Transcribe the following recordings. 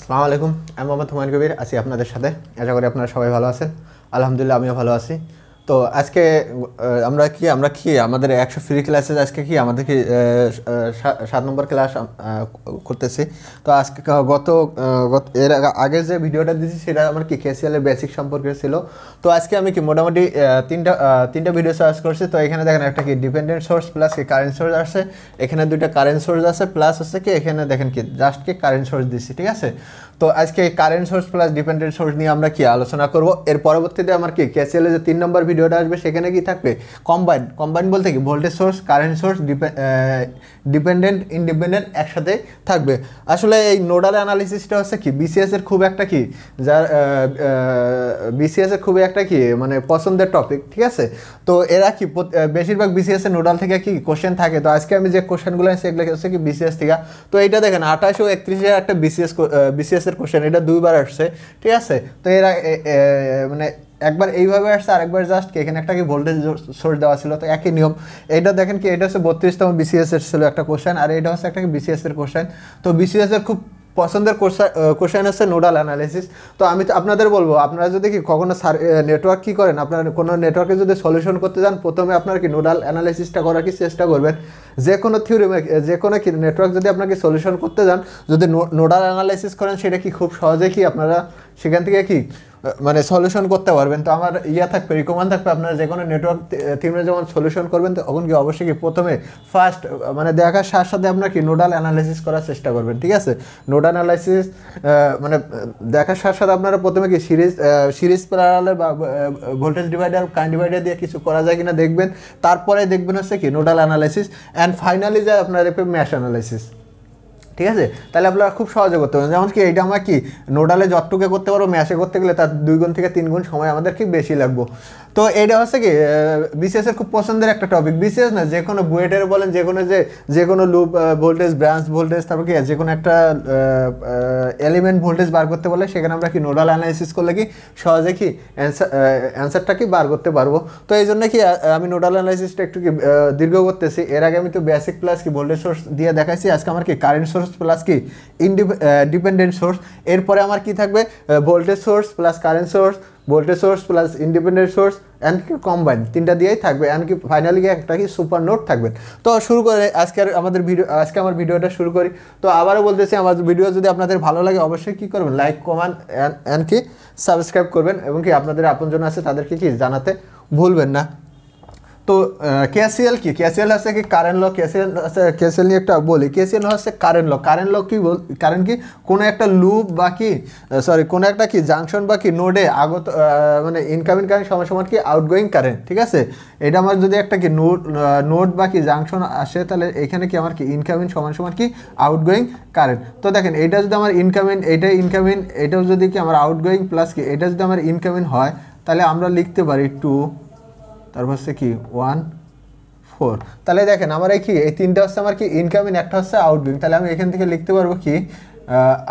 আসসালামু আলাইকুম আমি মোহাম্মদ হুমায়ুন কবির আছি আপনাদের সাথে আশা করি আপনারা সবাই ভালো আছেন আলহামদুলিল্লাহ আমিও ভালো আছি তো আজকে আমরা কি আমরা কি আমাদের একশো ফ্রি ক্লাসে আজকে কি আমাদের কি সাত নম্বর ক্লাস করতেছি তো আজকে গত গত এর আগে যে ভিডিওটা দিয়েছি সেটা আমার কি কেসিএলের বেসিক সম্পর্কে ছিল তো আজকে আমি কি মোটামুটি তিনটা তিনটা ভিডিও সার্চ করছি তো এখানে দেখেন একটা কি ডিপেন্ডেন্ট সোর্স প্লাস কি কারেন্ট সোর্স আছে এখানে দুইটা কারেন্ট সোর্স আছে প্লাস হচ্ছে কি এখানে দেখেন কি জাস্ট কি কারেন্ট সোর্স দিচ্ছি ঠিক আছে তো আজকে current source plus dependent source নিয়ে আমরা কি আলোচনা করব এর পরবর্তীতে আমার কি ক্যাসিএলে যে তিন নম্বর ভিডিওটা আসবে সেখানে কি থাকবে কম্বাইন কম্বাইন বলতে কি voltage source current source dependent independent একসাথে থাকবে আসলে এই নোডাল অ্যানালিসিসটা হচ্ছে কি বিসিএসের খুব একটা কি যার বিসিএসের খুব একটা কি মানে পছন্দের টপিক ঠিক আছে তো এরা কি বেশিরভাগ বিসিএসের নোডাল থেকে কি কোশ্চেন থাকে তো আজকে আমি যে কোশ্চেনগুলো সেগুলো হচ্ছে কি বিসিএস থেকে তো এইটা দেখেন আঠাশ ও একত্রিশে একটা বিসিএস বিসিএস এর কোশ্চেন এটা দুইবার আসছে ঠিক আছে তো এরা মানে একবার এইভাবে আসছে আরেকবার জাস্ট কি এখানে একটা কি ভোল্টেজ সোর্স দেওয়া ছিল তো একই নিয়ম এটা দেখেন কি এটা হচ্ছে বত্রিশতম বিসিএস এর ছিল একটা কোশ্চেন আর এটা হচ্ছে একটা বিসিএস এর কোশ্চেন তো বিসিএস এর খুব পছন্দের কোশ্চেন হচ্ছে নোডাল অ্যানালিসিস তো আমি আপনাদের বলবো আপনারা যদি কি কখনো নেটওয়ার্ক কী করেন আপনারা কোনো নেটওয়ার্কে যদি সলিউশন করতে যান প্রথমে আপনারা কি নোডাল অ্যানালাইসিসটা করার কি চেষ্টা করবেন যে কোনো থিওরি যে কোনো কি নেটওয়ার্ক যদি আপনাকে সলিউশন করতে যান যদি নোডাল অ্যানালাইসিস করেন সেটা কি খুব সহজে কি আপনারা সেখান থেকে কি মানে সলিউশন করতে পারবেন তো আমার ইয়া থাকবে রিকমেন্ড থাকবে আপনারা যে কোনো নেটওয়ার্ক থিমে যখন সলিউশন করবেন তখন কি অবশ্যই কি প্রথমে ফার্স্ট মানে দেখার সাথে সাথে আপনার কি নোডাল অ্যানালাইসিস করার চেষ্টা করবেন ঠিক আছে নোডাল অ্যানালাইসিস মানে দেখার সাথে সাথে আপনারা প্রথমে কি সিরিজ সিরিজ প্যারালে বা ভোল্টেজ ডিভাইডার কারেন্ট ডিভাইডার দিয়ে কিছু করা যায় কিনা দেখবেন তারপরে দেখবেন হচ্ছে কি নোডাল অ্যানালাইসিস অ্যান্ড ফাইনালি যায় আপনার ম্যাশ অ্যানালাইসিস ঠিক আছে তাহলে আপনারা খুব সহজে করতে পারেন যেমন কি এইটা আমরা কি নোডালে যতটুকু করতে পারবো ম্যাশে করতে গেলে তার দুই গুণ থেকে তিন গুণ সময় আমাদের কি বেশি লাগবো তো এটা হচ্ছে কি বিসিএসের খুব পছন্দের একটা টপিক বিসিএস না যে কোনো বুয়েটের বলেন যে কোনো যে যে কোনো লুপ ভোল্টেজ ব্রাঞ্চ ভোল্টেজ তারপর কি যে কোনো একটা এলিমেন্ট ভোল্টেজ বার করতে বলে সেখানে আমরা কি নোডাল অ্যানালাইসিস করলে কি সহজে কি অ্যান্সারটা কি বার করতে পারবো তো এই জন্য কি আমি নোডাল অ্যানালাইসিসটা একটু কি দীর্ঘ করতেছি এর আগে আমি তো বেসিক প্লাস কি ভোল্টেজ সোর্স দিয়ে দেখাইছি আজকে আমার কি কারেন্ট সোর্স সোর্স প্লাস কি ইন্ডিপেন্ডেন্ট সোর্স এরপরে আমার কি থাকবে voltage source plus current source voltage source plus independent source and কি কম্বাইন তিনটা দিয়েই থাকবে অ্যান্ড কি ফাইনালি একটা কি সুপার নোট থাকবে তো শুরু করে আজকে আমাদের ভিডিও আজকে আমার ভিডিওটা শুরু করি তো আবারও বলতেছি আমার ভিডিও যদি আপনাদের ভালো লাগে অবশ্যই কী করবেন লাইক কমান অ্যান্ড কি সাবস্ক্রাইব করবেন এবং কি আপনাদের আপনজন আছে তাদেরকে কি জানাতে ভুলবেন না তো কেসিএল কি কেসিএল হচ্ছে কি কারেন্ট ল কেসিএল হচ্ছে কেসিএল নিয়ে একটা বলি কেসিএল হচ্ছে কারেন্ট ল কারেন্ট ল কি বল কারেন্ট কি কোনো একটা লুপ বা কি সরি কোনো একটা কি জাংশন বা কি নোডে আগত মানে ইনকামিং কারেন্ট সময় সময় কি আউটগোয়িং কারেন্ট ঠিক আছে এটা আমার যদি একটা কি নোড নোড বা কি জাংশন আসে তাহলে এখানে কি আমার কি ইনকামিং সময় সমান কি আউটগোয়িং কারেন্ট তো দেখেন এটা যদি আমার ইনকামিং এটা ইনকামিং এটাও যদি কি আমার আউটগোয়িং প্লাস কি এটা যদি আমার ইনকামিং হয় তাহলে আমরা লিখতে পারি টু তারপর হচ্ছে কি ওয়ান ফোর তাহলে দেখেন আমার কি এই তিনটা হচ্ছে আমার কি ইনকামিং একটা হচ্ছে আউটগোয়িং তাহলে আমি এখান থেকে লিখতে পারবো কি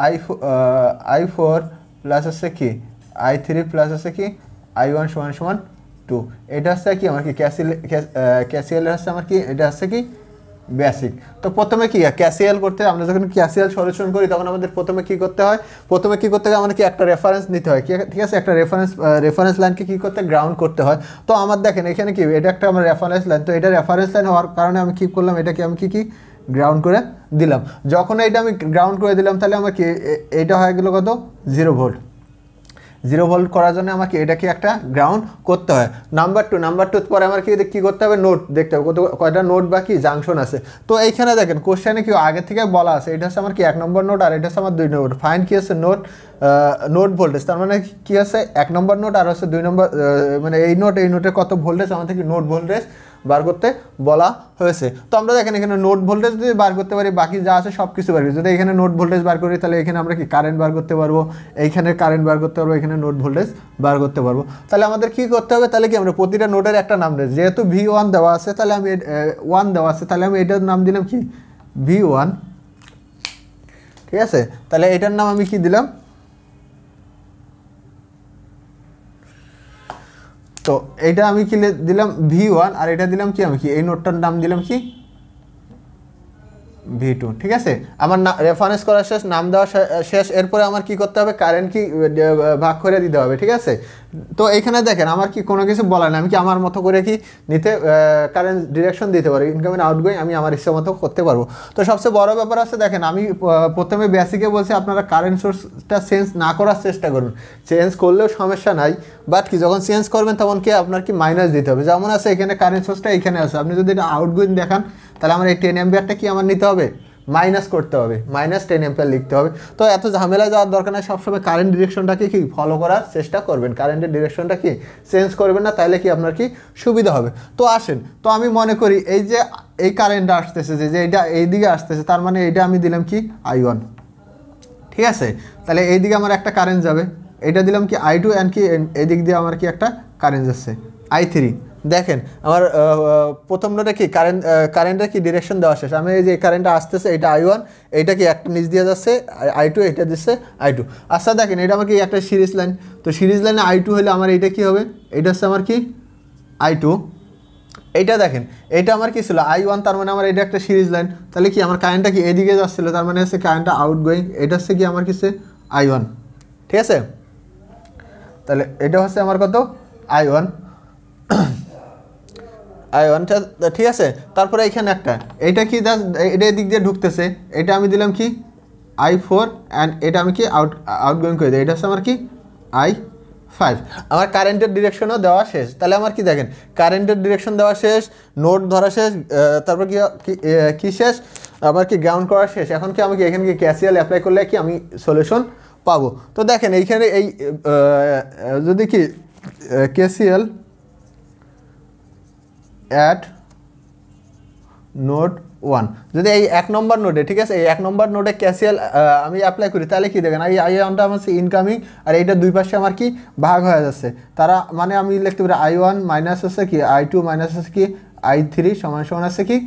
আই আই ফোর প্লাস হচ্ছে কি আই থ্রি প্লাস হচ্ছে কি আই ওয়ান সমান সমান টু এটা হচ্ছে কি আমার কি ক্যাসিল ক্যাশিয়ালের হচ্ছে আমার কি এটা হচ্ছে কি বেসিক তো প্রথমে কি ক্যাসিয়াল করতে আমরা যখন ক্যাসিয়াল সলিউশন করি তখন আমাদের প্রথমে কি করতে হয় প্রথমে কি করতে হয় আমাদেরকে একটা রেফারেন্স নিতে হয় ঠিক আছে একটা রেফারেন্স রেফারেন্স লাইনকে কি করতে গ্রাউন্ড করতে হয় তো আমার দেখেন এখানে কি এটা একটা আমার রেফারেন্স লাইন তো এটা রেফারেন্স লাইন হওয়ার কারণে আমি কি করলাম এটাকে আমি কি কি গ্রাউন্ড করে দিলাম যখন এটা আমি গ্রাউন্ড করে দিলাম তাহলে আমার কি এটা হয়ে গেলো কত জিরো ভোল্ট জিরো ভোল্ট করার জন্য আমাকে এটাকে একটা গ্রাউন্ড করতে হয় নাম্বার টু নাম্বার টুর পরে আমার কি কী করতে হবে নোট দেখতে হবে কত কয়টা নোট বা কি জাংশন আছে তো এইখানে দেখেন কোশ্চেনে কি আগে থেকে বলা আছে এটা হচ্ছে আমার কি এক নম্বর নোট আর এটা হচ্ছে আমার দুই নম্বর ফাইন কী হচ্ছে নোট নোট ভোল্টেজ তার মানে কী আছে এক নম্বর নোট আর হচ্ছে দুই নম্বর মানে এই নোট এই নোটের কত ভোল্টেজ আমাদের কি নোট ভোল্টেজ বার করতে বলা হয়েছে তো আমরা দেখেন এখানে নোট ভোল্টেজ যদি বার করতে পারি বাকি যা আছে সব কিছু বার করি যদি এখানে নোট ভোল্টেজ বার করি তাহলে এখানে আমরা কি কারেন্ট বার করতে পারবো এইখানে কারেন্ট বার করতে পারবো এখানে নোট ভোল্টেজ বার করতে পারবো তাহলে আমাদের কি করতে হবে তাহলে কি আমরা প্রতিটা নোটের একটা নাম দেয় যেহেতু ভি ওয়ান দেওয়া আছে তাহলে আমি ওয়ান দেওয়া আছে তাহলে আমি এটার নাম দিলাম কি ভি ওয়ান ঠিক আছে তাহলে এটার নাম আমি কি দিলাম তো এটা আমি কিনে দিলাম ভি ওয়ান আর এটা দিলাম কি আমি কি এই নোটটার নাম দিলাম কি ভি টু ঠিক আছে আমার না রেফারেন্স করা শেষ নাম দেওয়া শেষ এরপরে আমার কি করতে হবে কারেন্ট কি ভাগ করে দিতে হবে ঠিক আছে তো এইখানে দেখেন আমার কি কোনো কিছু বলার না আমি কি আমার মতো করে কি নিতে কারেন্ট ডিরেকশন দিতে পারবো ইনকামিং আউটগোয়িং আমি আমার ইচ্ছা মতো করতে পারবো তো সবচেয়ে বড় ব্যাপার আছে দেখেন আমি প্রথমে বেসিকে বলছি আপনারা কারেন্ট সোর্সটা চেঞ্জ না করার চেষ্টা করুন চেঞ্জ করলেও সমস্যা নাই বাট কি যখন চেঞ্জ করবেন তখন কি আপনার কি মাইনাস দিতে হবে যেমন আছে এখানে কারেন্ট সোর্সটা এখানে আছে আপনি যদি এটা আউটগোয়িং দেখান তাহলে আমার এই টেন এম্পিয়ারটা কি আমার নিতে হবে মাইনাস করতে হবে মাইনাস টেন এম্পিয়ার লিখতে হবে তো এত ঝামেলা যাওয়ার দরকার নেই সবসময় কারেন্ট ডিরেকশনটাকে কি ফলো করার চেষ্টা করবেন কারেন্টের ডিরেকশনটা কি চেঞ্জ করবেন না তাহলে কি আপনার কি সুবিধা হবে তো আসেন তো আমি মনে করি এই যে এই কারেন্টটা আসতেছে যে এইটা এই দিকে আসতেছে তার মানে এইটা আমি দিলাম কি আই ওয়ান ঠিক আছে তাহলে এই দিকে আমার একটা কারেন্ট যাবে এটা দিলাম কি আই টু অ্যান্ড কি এদিক দিয়ে আমার কি একটা কারেন্ট যাচ্ছে আই থ্রি দেখেন আমার প্রথম নোটে কি কারেন্ট কারেন্টের কি ডিরেকশন দেওয়া শেষ আমি এই যে কারেন্টটা আসতেছে এটা আই ওয়ান এইটা কি একটা নিচ দিয়ে যাচ্ছে আই টু এটা দিচ্ছে আই টু আচ্ছা দেখেন এটা আমাকে একটা সিরিজ লাইন তো সিরিজ লাইনে আই টু হলে আমার এইটা কি হবে এটা হচ্ছে আমার কি আই টু এইটা দেখেন এটা আমার কি ছিল আই ওয়ান তার মানে আমার এটা একটা সিরিজ লাইন তাহলে কি আমার কারেন্টটা কি এদিকে যাচ্ছিলো তার মানে হচ্ছে কারেন্টটা আউট গোয়িং এটা হচ্ছে কি আমার কিসে আই ওয়ান ঠিক আছে তাহলে এটা হচ্ছে আমার কত আই ওয়ান আয়নটা ঠিক আছে তারপরে এখানে একটা এটা কি দাস এটা এদিক দিয়ে ঢুকতেছে এটা আমি দিলাম কি আই ফোর অ্যান্ড এটা আমি কি আউট আউটগোয়িং করে দিই এটা হচ্ছে আমার কি আই ফাইভ আমার কারেন্টের ডিরেকশনও দেওয়া শেষ তাহলে আমার কি দেখেন কারেন্টের ডিরেকশন দেওয়া শেষ নোট ধরা শেষ তারপর কি কী শেষ আমার কি গ্রাউন্ড করা শেষ এখন কি আমাকে এখানে কি ক্যাসিয়াল অ্যাপ্লাই করলে কি আমি সলিউশন পাবো তো দেখেন এইখানে এই যদি কি ক্যাসিয়াল অ্যাট নোট ওয়ান যদি এই এক নম্বর নোডে ঠিক আছে এই এক নম্বর নোডে ক্যাশিয়াল আমি অ্যাপ্লাই করি তাহলে কী দেখেন এই আই ওয়ানটা আমার ইনকামিং আর এইটা দুই পাশে আমার কি ভাগ হয়ে যাচ্ছে তারা মানে আমি লিখতে পারি আই ওয়ান মাইনাস হচ্ছে কি আই টু মাইনাস আছে কি আই থ্রি সমান সমান আছে কি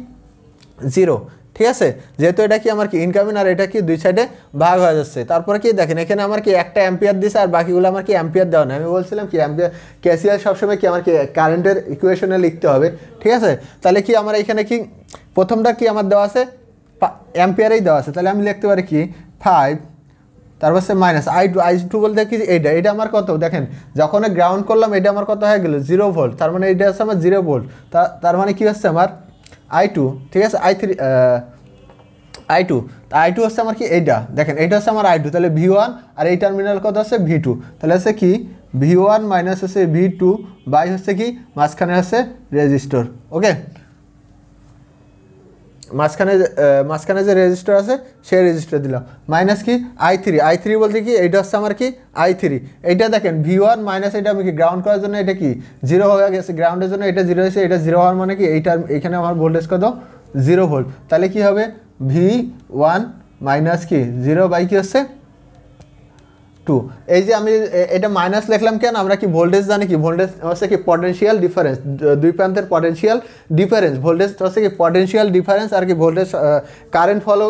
জিরো ঠিক আছে যেহেতু এটা কি আমার কি ইনকামিং আর এটা কি দুই সাইডে ভাগ হয়ে যাচ্ছে তারপরে কি দেখেন এখানে আমার কি একটা অ্যাম্পিয়ার দিছে আর বাকিগুলো আমার কি অ্যাম্পিয়ার দেওয়া নেই আমি বলছিলাম কি অ্যাম্পিয়ার ক্যাসিয়ার সবসময় কি আমার কি কারেন্টের ইকুয়েশনে লিখতে হবে ঠিক আছে তাহলে কি আমার এখানে কি প্রথমটা কি আমার দেওয়া আছে অ্যাম্পিয়ারেই দেওয়া আছে তাহলে আমি লিখতে পারি কি ফাইভ তারপর সে minus I two I two বলতে কি এইটা এটা আমার কত দেখেন যখন গ্রাউন্ড করলাম এটা আমার কত হয়ে গেল জিরো ভোল্ট তার মানে এটা আছে আমার জিরো ভোল্ট তার মানে কি হচ্ছে আমার আই টু ঠিক আছে I three I two I two হচ্ছে আমার কি এইটা দেখেন এইটা হচ্ছে আমার আই টু তাহলে ভি ওয়ান আর এই টার্মিনাল কত আছে ভি টু তাহলে হচ্ছে কি ভি ওয়ান মাইনাস হচ্ছে ভি টু বাই হচ্ছে কি মাঝখানে হচ্ছে রেজিস্টর ওকে মাঝখানে মাঝখানে যে রেজিস্টার আছে সেই রেজিস্টার দিলাম মাইনাস কি আই থ্রি আই থ্রি বলতে কি এইটা হচ্ছে আমার কি আই থ্রি এইটা দেখেন ভি ওয়ান মাইনাস এটা আমি কি গ্রাউন্ড করার জন্য এটা কি জিরো হয়ে গেছে গ্রাউন্ডের জন্য এটা জিরো হয়েছে এটা জিরো হওয়ার মানে কি এইটার এখানে আমার ভোল্টেজ কত জিরো ভোল্ট তাহলে কি হবে ভি ওয়ান মাইনাস কি জিরো বাই কি হচ্ছে টু এই যে আমি এটা মাইনাস লিখলাম কেন আমরা কি ভোল্টেজ জানি কি ভোল্টেজ হচ্ছে কি পটেন্সিয়াল ডিফারেন্স দুই প্রান্তের পটেন্সিয়াল ডিফারেন্স ভোল্টেজ হচ্ছে কি পটেন্সিয়াল ডিফারেন্স আর কি ভোল্টেজ কারেন্ট ফলো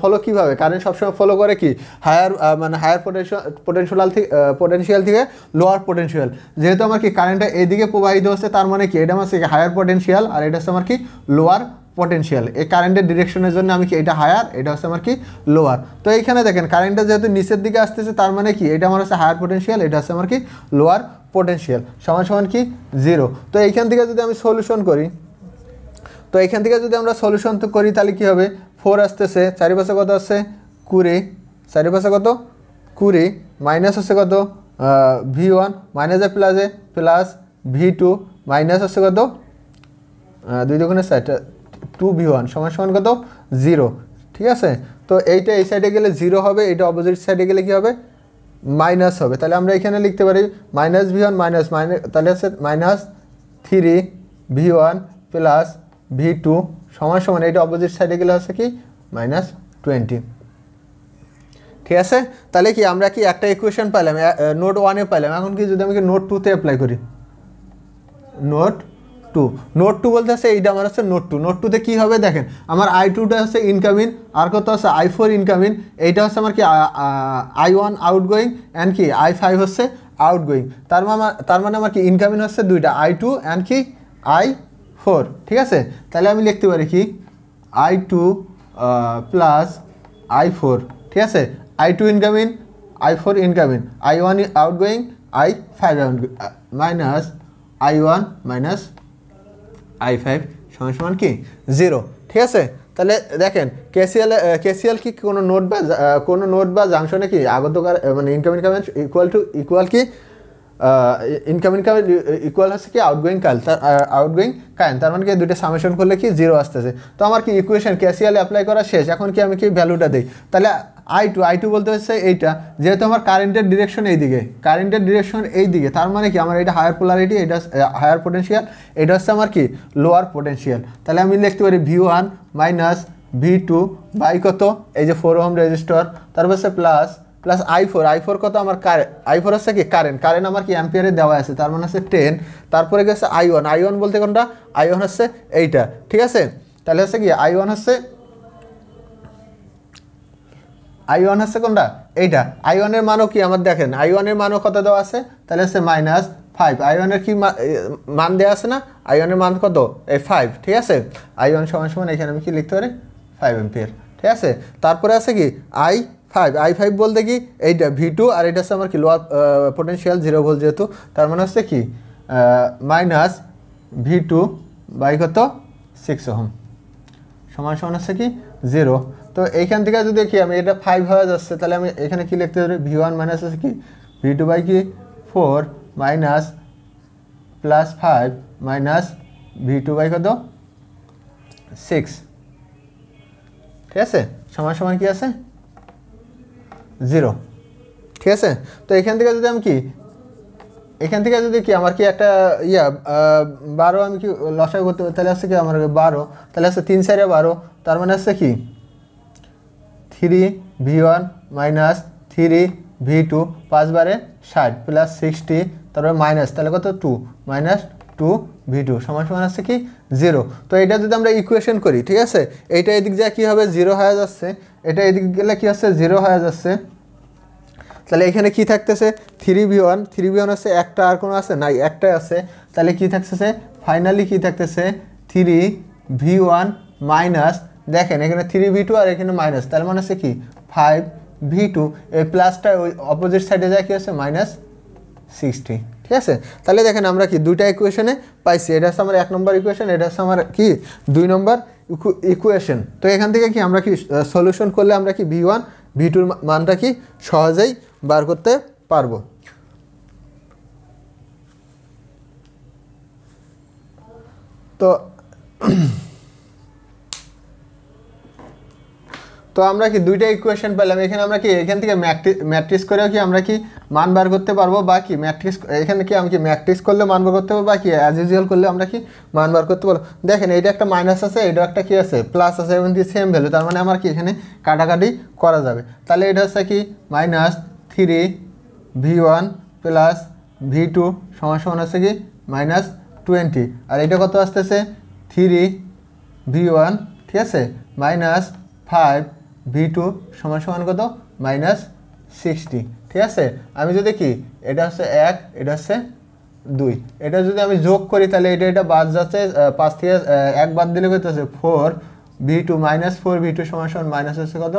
ফলো কীভাবে কারেন্ট সবসময় ফলো করে কি হায়ার মানে হায়ার পটেন্সিয়াল পটেন্সিয়াল থেকে পটেন্সিয়াল থেকে লোয়ার পটেন্সিয়াল যেহেতু আমার কি কারেন্টটা এদিকে প্রবাহিত হচ্ছে তার মানে কি এটা আমার কি হায়ার পটেন্সিয়াল আর এটা হচ্ছে আমার কি লোয়ার পটেনশিয়াল এই কারেন্টের ডিরেকশনের জন্য আমি কি এটা হায়ার এটা হচ্ছে আমার কি লোয়ার তো এইখানে দেখেন কারেন্টটা যেহেতু নিচের দিকে আসতেছে তার মানে কি এটা আমার হচ্ছে হায়ার পটেনশিয়াল এটা হচ্ছে আমার কি লোয়ার পটেনশিয়াল সমান সমান কি জিরো তো এইখান থেকে যদি আমি সলিউশন করি তো এইখান থেকে যদি আমরা সলিউশন তো করি তাহলে কী হবে ফোর আসতেছে চারিপাশে কত আসছে কুড়ি চারিপাশে কত কুড়ি মাইনাস হচ্ছে কত ভি ওয়ান মাইনাস এ প্লাস ভি টু মাইনাস হচ্ছে কত দুই দোকানে চারটা টু ভি ওয়ান সমান সমান কত জিরো ঠিক আছে তো এইটা এই সাইডে গেলে জিরো হবে এইটা অপোজিট সাইডে গেলে কি হবে মাইনাস হবে তাহলে আমরা এখানে লিখতে পারি minus V one minus minus তাহলে আছে minus three V one plus V two সমান সমান এইটা অপোজিট সাইডে গেলে আছে কি মাইনাস টোয়েন্টি ঠিক আছে তাহলে কি আমরা কি একটা ইকুয়েশন পাইলাম নোট ওয়ানে পাইলাম এখন কি যদি আমি নোট টুতে অ্যাপ্লাই করি নোট টু নোট টু বলতে হচ্ছে এইটা আমার হচ্ছে নোট টু নোট টুতে কী হবে দেখেন আমার আই টুটা হচ্ছে ইনকামিং আর কত হচ্ছে আই ফোর ইনকামিং এইটা হচ্ছে আমার কি আই ওয়ান আউটগোয়িং অ্যান্ড কি আই ফাইভ হচ্ছে আউটগোয়িং তার মানে তার মানে আমার কি ইনকামিং হচ্ছে দুইটা আই টু অ্যান্ড কি আই ফোর ঠিক আছে তাহলে আমি লিখতে পারি কি I two plus I four ঠিক আছে I two incoming I four incoming I one outgoing I five minus I one minus I five সমান সমান কি জিরো ঠিক আছে তাহলে দেখেন কেসিএল কেসিএল কি কোনো নোট বা কোনো নোট বা জাংশনে কি আগতকার মানে income income equal to equal কি ইনকাম ইনকাম ইকুয়াল হচ্ছে কি আউটগোয়িং কাল তার আউটগোয়িং কাইন তার মানে কি দুইটা সামেশন করলে কি জিরো আসতেছে তো আমার কি ইকুয়েশন ক্যাসিয়ালে অ্যাপ্লাই করা শেষ এখন কি আমি কি ভ্যালুটা দিই তাহলে আই টু আই টু বলতে হচ্ছে এইটা যেহেতু আমার কারেন্টের ডিরেকশন এইদিকে কারেন্টের ডিরেকশন এই দিকে তার মানে কি আমার এটা হায়ার পোলারিটি এটা হায়ার পোটেন্সিয়াল এটা হচ্ছে আমার কি লোয়ার পোটেন্সিয়াল তাহলে আমি লিখতে পারি V one minus V two by কত এই যে ফোর হোম রেজিস্টর তারপর হচ্ছে plus plus I four I four কত আমার কারেন্ট আই ফোর হচ্ছে কি কারেন্ট কারেন্ট আমার কি অ্যাম্পিয়ারে দেওয়া আছে তার মানে হচ্ছে টেন তারপরে গেছে আই ওয়ান আই ওয়ান বলতে কোনটা আই ওয়ান হচ্ছে এইটা ঠিক আছে তাহলে হচ্ছে কি আই ওয়ান হচ্ছে আই ওয়ান হচ্ছে কোনটা এইটা আই ওয়ানের মানও কি আমার দেখেন আই ওয়ানের মানও কত দেওয়া আছে তাহলে হচ্ছে মাইনাস ফাইভ আই ওয়ানের কি মান দেওয়া আছে না আই ওয়ানের মান কত এই ফাইভ ঠিক আছে আই ওয়ান সমান সমান এখানে আমি কি লিখতে পারি ফাইভ এম্পিয়ার ঠিক আছে তারপরে আছে কি আই ফাইভ আই ফাইভ বলতে কি এইটা ভি টু আর এটা হচ্ছে আমার কি লোয়ার পোটেন্সিয়াল জিরো ভোল্ট যেহেতু তার মানে হচ্ছে কি মাইনাস ভি টু বাই কত সিক্স ওহম সমান সমান হচ্ছে কি জিরো তো এইখান থেকে যদি দেখি আমি এটা ফাইভ হয়ে যাচ্ছে তাহলে আমি এখানে কি লিখতে পারি ভি ওয়ান মাইনাস আছে কি ভি টু বাই কি four minus plus five minus V two by কত সিক্স ঠিক আছে সমান সমান কি আছে জিরো ঠিক আছে তো এখান থেকে যদি আমি কি এখান থেকে যদি কি আমার কি একটা ইয়া বারো আমি কি লসাই করতে তাহলে আসছে কি আমার বারো তাহলে আসছে তিন সাইডে বারো তার মানে আসছে কি three V one minus three V two পাঁচবারে ষাট প্লাস সিক্সটি তারপরে মাইনাস তাহলে কত two minus two V two সমান সমান আছে কি জিরো তো এটা যদি আমরা ইকুয়েশন করি ঠিক আছে এইটা এদিক যা কী হবে জিরো হয়ে যাচ্ছে এটা এদিক গেলে কি হচ্ছে জিরো হয়ে যাচ্ছে তাহলে এখানে কি থাকতেছে three V one three V one আছে একটা আর কোনো আছে নাই একটাই আছে তাহলে কি থাকতেছে ফাইনালি কি থাকতেছে থ্রি ভি ওয়ান মাইনাস দেখেন এখানে থ্রি ভি টু আর এখানে মাইনাস তার মানে হচ্ছে কি ফাইভ ভি টু এই প্লাসটা ওই অপোজিট সাইডে যায় কী হচ্ছে মাইনাস সিক্সটি ঠিক আছে তাহলে দেখেন আমরা কি দুইটা ইকুয়েশনে পাইছি এটা হচ্ছে আমার এক নম্বর ইকুয়েশন এটা হচ্ছে আমার কি দুই নম্বর ইকুয়েশন তো এখান থেকে কি আমরা কি সলিউশন করলে আমরা কি ভি ওয়ান ভি টুর মানটা কি সহজেই বার করতে পারবো তো তো আমরা কি দুইটা ইকুয়েশন পেলাম এখানে আমরা কি এখান থেকে ম্যাট্রিক্স করেও কি আমরা কি মান বার করতে পারবো বা কি ম্যাট্রিক্স এখানে কি আমি কি ম্যাট্রিক্স করলে মান বার করতে পারবো বা কি অ্যাজ ইউজুয়াল করলে আমরা কি মান বার করতে পারবো দেখেন এইটা একটা মাইনাস আছে এটা একটা কি আছে প্লাস আছে এবং দিয়ে সেম ভ্যালু তার মানে আমার কি এখানে কাটাকাটি করা যাবে তাহলে এটা হচ্ছে কি minus three V one plus V two সমান সমান হচ্ছে কি মাইনাস টোয়েন্টি আর এটা কত আসতেছে থ্রি ভি ওয়ান ঠিক আছে মাইনাস ফাইভ ভি টু সমান সমান কত মাইনাস সিক্সটি ঠিক আছে আমি যদি কি এটা হচ্ছে এক এটা হচ্ছে দুই এটা যদি আমি যোগ করি তাহলে এটা এটা বাদ যাচ্ছে পাঁচ থেকে এক বাদ দিলে কত আছে four V two minus four V two সমান সমান মাইনাস হচ্ছে কত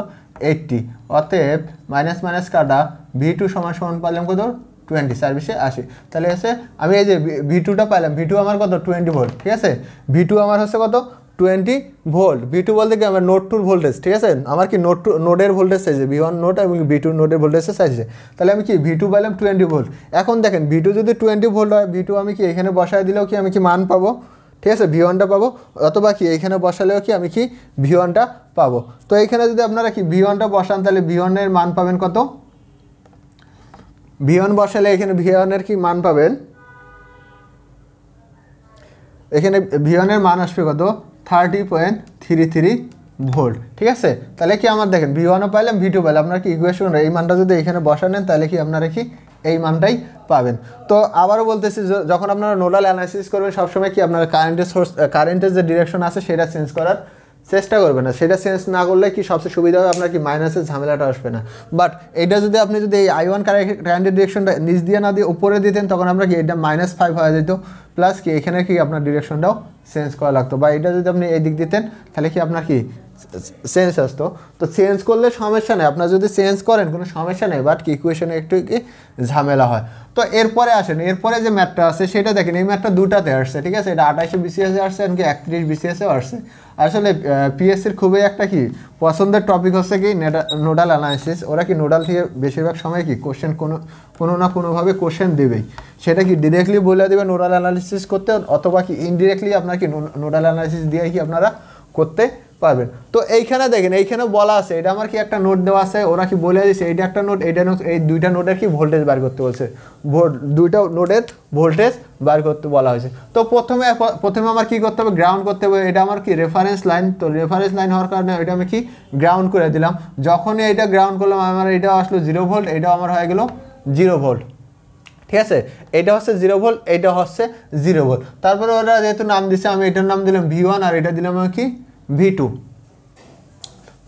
এইটটি অতএব মাইনাস মাইনাস কাটা ভি টু সমান সমান পাইলাম কত টোয়েন্টি সার্ভিসে আসি তাহলে হচ্ছে আমি এই যে ভি টুটা পাইলাম ভি টু আমার কত টোয়েন্টি ভোল্ট ঠিক আছে ভি টু আমার হচ্ছে কত টোয়েন্টি ভোল্ট ভি টু বলতে কি আমার নোট টুর ভোল্টেজ ঠিক আছে আমার কি নোট টু নোডের ভোল্টেজ চাইছে ভি ওয়ান নোট এবং ভি টু নোডের ভোল্টেজের চাইছে তাহলে আমি কি ভি টু পাইলাম টোয়েন্টি ভোল্ট এখন দেখেন ভি টু যদি টোয়েন্টি ভোল্ট হয় ভি টু আমি কি এখানে বসায় দিলেও কি আমি কি মান পাবো ঠিক আছে ভি ওয়ানটা পাবো অথবা কি এইখানে বসালেও কি আমি কি ভি ওয়ানটা পাবো তো এইখানে যদি আপনারা কি ভি ওয়ানটা বসান তাহলে ভি ওয়ানের মান পাবেন কত ভি ওয়ান বসালে এখানে ভি ওয়ানের কি মান পাবেন এখানে ভি ওয়ানের মান আসবে কত thirty point three three volt ঠিক আছে তাহলে কি আমার দেখেন ভি ওয়ানও পাইলাম ভি টু পাইলাম আপনার কি ইকুয়েশন এই মানটা যদি এখানে বসা নেন তাহলে কি আপনারা কি এই মানটাই পাবেন তো আবারও বলতেছি যখন আপনারা নোডাল অ্যানালাইসিস করবেন সবসময় কি আপনারা কারেন্টের সোর্স কারেন্টের যে ডিরেকশন আছে সেটা চেঞ্জ করার চেষ্টা করবে না সেটা চেঞ্জ না করলে কি সবচেয়ে সুবিধা হবে আপনার কি মাইনাসের ঝামেলাটা আসবে না বাট এটা যদি আপনি যদি এই আই ওয়ান কারেন্টের ডিরেকশনটা নিচ দিয়ে না দিয়ে উপরে দিতেন তখন আমরা কি এটা মাইনাস ফাইভ হয়ে যেত প্লাস কি এখানে কি আপনার ডিরেকশনটাও চেঞ্জ করা লাগতো বা এটা যদি আপনি এই দিক দিতেন তাহলে কি আপনার কি চেঞ্জ আসতো তো চেঞ্জ করলে সমস্যা নেই আপনার যদি চেঞ্জ করেন কোনো সমস্যা নেই বাট কি ইকুয়েশনে একটু কি ঝামেলা হয় তো এরপরে আসেন এরপরে যে ম্যাপটা আসে সেটা দেখেন এই ম্যাপটা দুটাতে আসছে ঠিক আছে এটা আঠাশে বিসিএসে আসছে এমনকি একত্রিশ বিসিএসেও আসছে আসলে পিএসসির খুবই একটা কি পছন্দের টপিক হচ্ছে কি নোডাল অ্যানালাইসিস ওরা কি নোডাল থেকে বেশিরভাগ সময় কি কোশ্চেন কোনো কোনো না কোনোভাবে কোশ্চেন দেবেই সেটা কি ডিরেক্টলি বলে দেবে নোডাল অ্যানালাইসিস করতে অথবা কি ইনডিরেক্টলি আপনার কি নোডাল অ্যানালাইসিস দিয়ে কি আপনারা করতে পারবেন তো এইখানে দেখেন এইখানে বলা আছে এটা আমার কি একটা নোট দেওয়া আছে ওরা কি বলে দিয়েছে এইটা একটা নোট এইটা নোট এই দুইটা নোটের কি ভোল্টেজ বার করতে বলছে দুইটা নোটের ভোল্টেজ বার করতে বলা হয়েছে তো প্রথমে প্রথমে আমার কি করতে হবে গ্রাউন্ড করতে হবে এটা আমার কি রেফারেন্স লাইন তো রেফারেন্স লাইন হওয়ার কারণে এটা আমি কি গ্রাউন্ড করে দিলাম যখনই এটা গ্রাউন্ড করলাম আমার এটা আসলো জিরো ভোল্ট এটাও আমার হয়ে গেলো জিরো ভোল্ট ঠিক আছে এটা হচ্ছে জিরো ভোল্ট এটা হচ্ছে জিরো ভোল্ট তারপরে ওরা যেহেতু নাম দিছে আমি এটার নাম দিলাম ভি ওয়ান আর এটা দিলাম কি ভি টু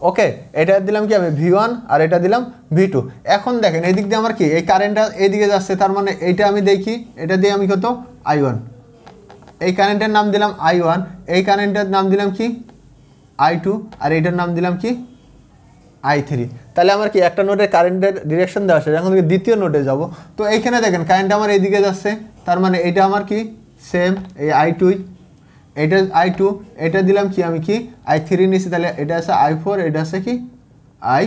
ওকে এটা দিলাম কি আমি ভি ওয়ান আর এটা দিলাম ভি টু এখন দেখেন এই দিক দিয়ে আমার কি এই কারেন্টটা এইদিকে যাচ্ছে তার মানে এইটা আমি দেখি এটা দিয়ে আমি কত আই ওয়ান এই কারেন্টের নাম দিলাম আই ওয়ান এই কারেন্টের নাম দিলাম কি আই টু আর এইটার নাম দিলাম কি আই থ্রি তাহলে আমার কি একটা নোটে কারেন্টের ডিরেকশন দেওয়া আছে এখন দ্বিতীয় নোটে যাব তো এইখানে দেখেন কারেন্ট আমার এইদিকে যাচ্ছে তার মানে এটা আমার কি সেম এই আই টুই এটা আই টু এটা দিলাম কি আমি কি আই থ্রি নিয়েছি তাহলে এটা আছে আই ফোর এটা আছে কি আই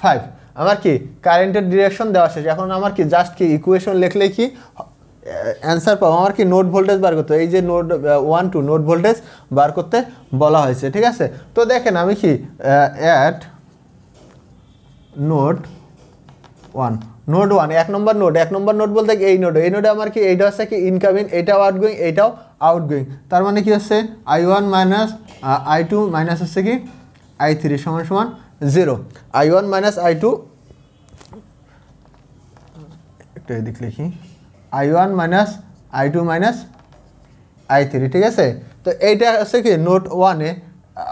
ফাইভ আমার কি কারেন্টের ডিরেকশন দেওয়া শেষ এখন আমার কি জাস্ট কি ইকুয়েশন লিখলে কি অ্যান্সার পাবো আমার কি নোট ভোল্টেজ বার করতে এই যে node one two node voltage বার করতে বলা হয়েছে ঠিক আছে তো দেখেন আমি কি at node one node one এক নম্বর নোট এক নম্বর নোট বলতে এই নোট এই নোটে আমার কি এইটা হচ্ছে কি ইনকামিং এটাও আউটগোয়িং এটাও আউটগোয়িং তার মানে কি হচ্ছে I one minus I two minus হচ্ছে কি আই থ্রি সমান সমান zero I one minus I two একটু এদিক লিখি I one minus I two minus I three ঠিক আছে তো এইটা হচ্ছে কি নোট ওয়ানে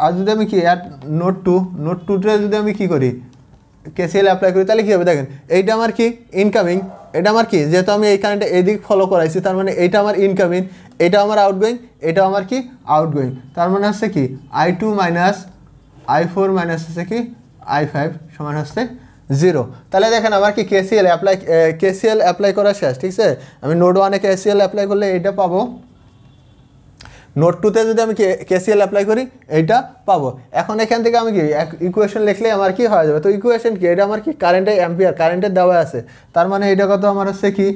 আর যদি আমি কি অ্যাট নোট টু নোট টুতে যদি আমি কি করি কেসিএল অ্যাপ্লাই করি তাহলে কী হবে দেখেন এইটা আমার কি ইনকামিং এটা আমার কি যেহেতু আমি এই কারেন্টটা এদিক ফলো করাইছি তার মানে এইটা আমার ইনকামিং এটা আমার আউটগোয়িং এটা আমার কি আউটগোয়িং তার মানে হচ্ছে কি I two minus I four minus হচ্ছে কি আই ফাইভ সমান হচ্ছে জিরো তাহলে দেখেন আমার কি কেসিএল অ্যাপ্লাই কেসিএল অ্যাপ্লাই করা শেষ ঠিক আছে আমি নোট ওয়ানে কেসিএল অ্যাপ্লাই করলে এইটা পাবো নোট টুতে যদি আমি কেসিএল অ্যাপ্লাই করি এইটা পাবো এখন এখান থেকে আমি কি ইকুয়েশন লিখলে আমার কি হয়ে যাবে তো ইকুয়েশন কি এটা আমার কি কারেন্টে অ্যাম্পিয়ার কারেন্টের দেওয়া আছে তার মানে এটা কত আমার হচ্ছে কি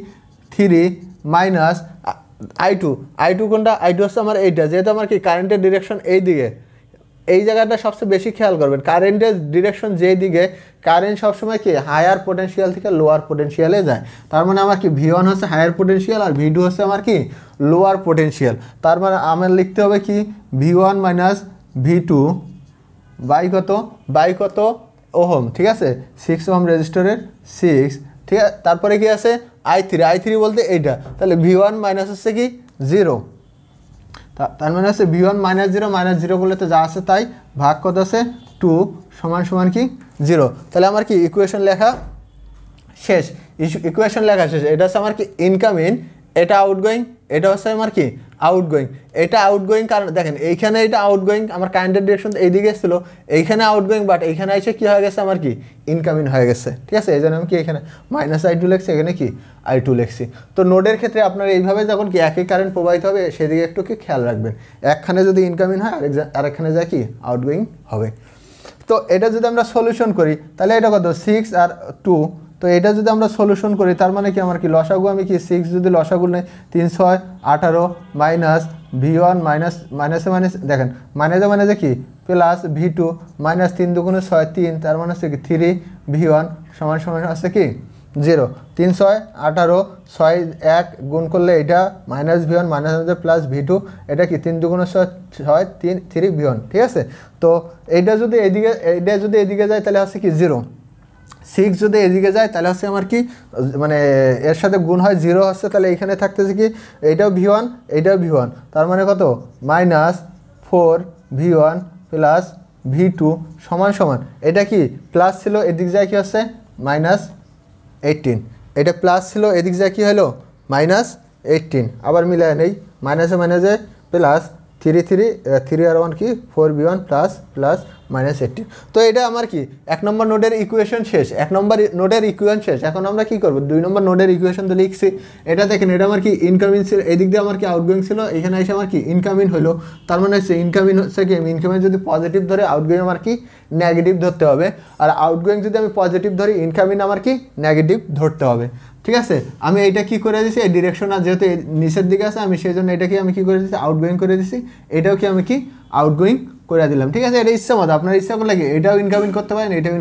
three minus I two I two কোনটা আই টু হচ্ছে আমার এইটা যেহেতু আমার কি কারেন্টের ডিরেকশন এই দিকে এই জায়গাটা সবচেয়ে বেশি খেয়াল করবেন কারেন্টের ডিরেকশন যেই দিকে কারেন্ট সবসময় কি হায়ার পোটেন্সিয়াল থেকে লোয়ার পোটেন্সিয়ালে যায় তার মানে আমার কি ভি ওয়ান হচ্ছে হায়ার পোটেন্সিয়াল আর ভি টু হচ্ছে আমার কি লোয়ার পোটেন্সিয়াল তার মানে আমার লিখতে হবে কি V one minus V two by কত বাই কত ওহম ঠিক আছে সিক্স ওহম রেজিস্টরের সিক্স ঠিক আছে তারপরে কি আছে আই থ্রি আই থ্রি বলতে এইটা তাহলে ভি ওয়ান মাইনাস হচ্ছে কি জিরো তার মানে হচ্ছে V one minus zero minus zero করলে তো যা আছে তাই ভাগ কত আছে টু সমান সমান কি জিরো তাহলে আমার কি ইকুয়েশন লেখা শেষ ইকুয়েশন লেখা শেষ এটা হচ্ছে আমার কি ইনকামিং এটা আউটগোয়িং এটা হচ্ছে আমার কি আউটগোয়িং এটা আউটগোয়িং কারণ দেখেন এইখানে এটা আউটগোয়িং আমার কারেন্টের ডিরেকশন এইদিকে এসেছিলো এইখানে আউটগোয়িং বাট এইখানে এসে কী হয়ে গেছে আমার কি ইনকামিং হয়ে গেছে ঠিক আছে এই জন্য আমি কি এখানে মাইনাস আই টু লেখছি এখানে কি আই টু লেখছি তো নোডের ক্ষেত্রে আপনার এইভাবে যখন কি একই কারেন্ট প্রবাহিত হবে সেদিকে একটু কি খেয়াল রাখবেন একখানে যদি ইনকামিং হয় আরেক আরেকখানে যায় কি আউটগোয়িং হবে তো এটা যদি আমরা সলিউশন করি তাহলে এটা কত সিক্স আর টু তো এটা যদি আমরা সলিউশন করি তার মানে কি আমার কি লসাগু আমি কি সিক্স যদি লসাগু নেই তিন ছয় আঠারো মাইনাস ভি ওয়ান মাইনাস মাইনাসে মাইনাস দেখেন মাইনাসে মাইনাসে কি প্লাস ভি টু মাইনাস তিন দুগুণে ছয় তিন তার মানে হচ্ছে কি থ্রি ভি ওয়ান সমান সমান আছে কি জিরো তিন ছয় আঠারো ছয় এক গুণ করলে এটা minus V one minus plus V two এটা কি তিন দুগুণে ছয় ছয় তিন থ্রি ভি ওয়ান ঠিক আছে তো এইটা যদি এদিকে এইটা যদি এদিকে যায় তাহলে আছে কি জিরো সিক্স যদি এদিকে যায় তাহলে হচ্ছে আমার কি মানে এর সাথে গুণ হয় জিরো হচ্ছে তাহলে এখানে থাকতেছে কি এইটাও ভি ওয়ান এইটাও ভি ওয়ান তার মানে কত minus four V one plus V two সমান সমান এটা কি প্লাস ছিল এদিক যায় কি হচ্ছে মাইনাস এইটিন এটা প্লাস ছিল এদিক যায় কি হলো মাইনাস এইটিন আবার মিলায় নেই মাইনাসে মাইনাসে প্লাস থ্রি থ্রি থ্রি আর ওয়ান কি four B one plus plus minus eighteen তো এটা আমার কি এক নম্বর নোডের ইকুয়েশন শেষ এক নম্বর নোডের ইকুয়েশন শেষ এখন আমরা কি করব দুই নম্বর নোডের ইকুয়েশন তো লিখছি এটা দেখেন এটা আমার কি ইনকামিং ছিল এদিক দিয়ে আমার কি আউটগোয়িং ছিল এখানে এসে আমার কি ইনকামিং হলো তার মানে হচ্ছে ইনকামিং হচ্ছে কি ইনকামিং যদি পজিটিভ ধরে আউটগোয়িং আমার কি নেগেটিভ ধরতে হবে আর আউটগোয়িং যদি আমি পজিটিভ ধরি ইনকামিং আমার কি নেগেটিভ ধরতে হবে ঠিক আছে আমি এটা কি করে দিছি এই ডিরেকশন আর যেহেতু নিচের দিকে আছে আমি সেই জন্য এটাকে আমি কি করে দিছি আউটগোয়িং করে দিছি এটাও কি আমি কি আউটগোয়িং করে দিলাম ঠিক আছে এটা ইচ্ছা মতো আপনার ইচ্ছা করলে কি এটাও ইনকামিং করতে পারেন এটাও